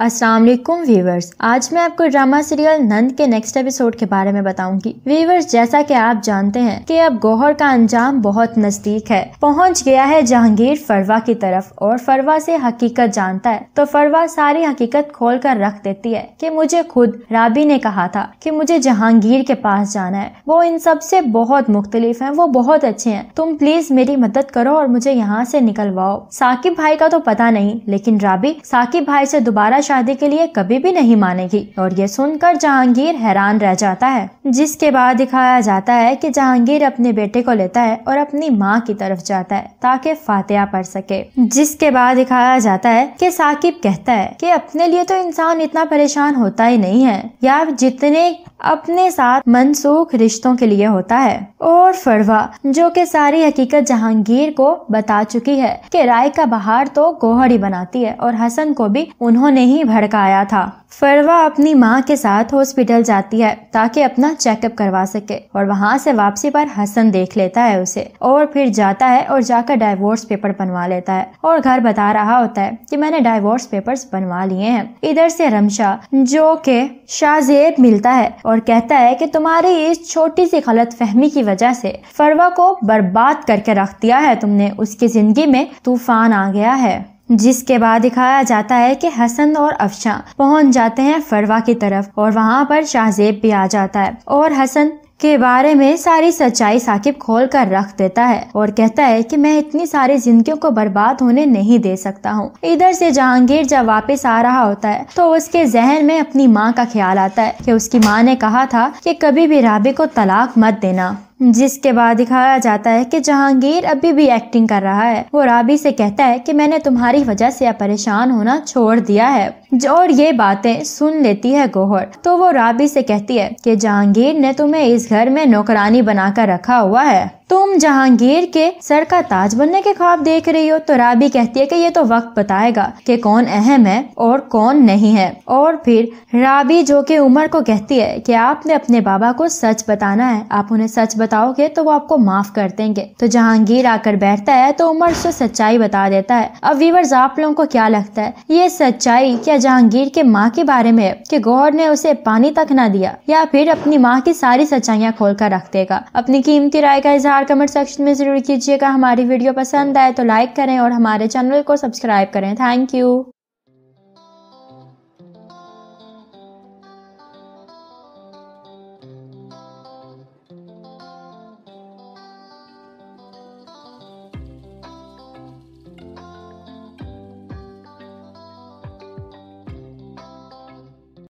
अस्सलाम वालेकुम व्यूवर्स आज मैं आपको ड्रामा सीरियल नंद के नेक्स्ट एपिसोड के बारे में बताऊंगी व्यूवर्स जैसा कि आप जानते हैं कि अब गोहर का अंजाम बहुत नजदीक है पहुंच गया है जहांगीर फरवा की तरफ और फरवा से हकीकत जानता है तो फरवा सारी हकीकत खोल कर रख देती है कि मुझे खुद राबी ने कहा था कि मुझे जहांगीर के पास जाना है वो इन सब से बहुत मुख्तलिफ है वो बहुत अच्छे है तुम प्लीज मेरी मदद करो और मुझे यहाँ से निकलवाओ साकिब भाई का तो पता नहीं लेकिन राबी साकिब भाई से दोबारा शादी के लिए कभी भी नहीं मानेगी और ये सुनकर जहांगीर हैरान रह जाता है जिसके बाद दिखाया जाता है कि जहांगीर अपने बेटे को लेता है और अपनी माँ की तरफ जाता है ताकि फातिहा पढ़ सके जिसके बाद दिखाया जाता है कि साकिब कहता है कि अपने लिए तो इंसान इतना परेशान होता ही नहीं है या जितने अपने साथ मनसूख रिश्तों के लिए होता है और फरवा जो कि सारी हकीकत जहांगीर को बता चुकी है कि राय का बहार तो गोहर ही बनाती है और हसन को भी उन्होंने ही भड़काया था फरवा अपनी माँ के साथ हॉस्पिटल जाती है ताकि अपना चेकअप करवा सके और वहाँ से वापसी पर हसन देख लेता है उसे और फिर जाता है और जाकर डाइवोर्स पेपर बनवा लेता है और घर बता रहा होता है कि मैंने डाइवोर्स पेपर्स बनवा लिए हैं इधर से रमशा जो के शाहजेब मिलता है और कहता है की तुम्हारी इस छोटी सी गलत फहमी की वजह से फरवा को बर्बाद करके रख दिया है तुमने उसकी जिंदगी में तूफान आ गया है जिसके बाद दिखाया जाता है कि हसन और अफशा पहुंच जाते हैं फरवा की तरफ और वहां पर शाहजेब भी आ जाता है और हसन के बारे में सारी सच्चाई साकिब खोल कर रख देता है और कहता है कि मैं इतनी सारी जिंदगियों को बर्बाद होने नहीं दे सकता हूँ इधर से जहांगीर जब वापस आ रहा होता है तो उसके जहन में अपनी माँ का ख्याल आता है कि उसकी माँ ने कहा था कि कभी भी राबी को तलाक मत देना जिसके बाद दिखाया जाता है कि जहांगीर अभी भी एक्टिंग कर रहा है वो राबी से कहता है कि मैंने तुम्हारी वजह से परेशान होना छोड़ दिया है और ये बातें सुन लेती है गोहर तो वो राबी से कहती है कि जहांगीर ने तुम्हें इस घर में नौकरानी बनाकर रखा हुआ है तुम जहांगीर के सर का ताज बनने के ख्वाब देख रही हो तो राबी कहती है कि ये तो वक्त बताएगा कि कौन अहम है और कौन नहीं है और फिर राबी जो कि उमर को कहती है कि आपने अपने बाबा को सच बताना है आप उन्हें सच बता बताओगे तो वो आपको माफ कर देंगे तो जहांगीर आकर बैठता है तो उमर उसे सच्चाई बता देता है अब वीवर्स आप लोगों को क्या लगता है ये सच्चाई क्या जहांगीर के माँ के बारे में है कि गौर ने उसे पानी तक ना दिया या फिर अपनी माँ की सारी सच्चाइयाँ खोल कर रख देगा अपनी कीमती राय का इजहार कमेंट सेक्शन में जरूर कीजिएगा हमारी वीडियो पसंद आए तो लाइक करें और हमारे चैनल को सब्सक्राइब करें थैंक यू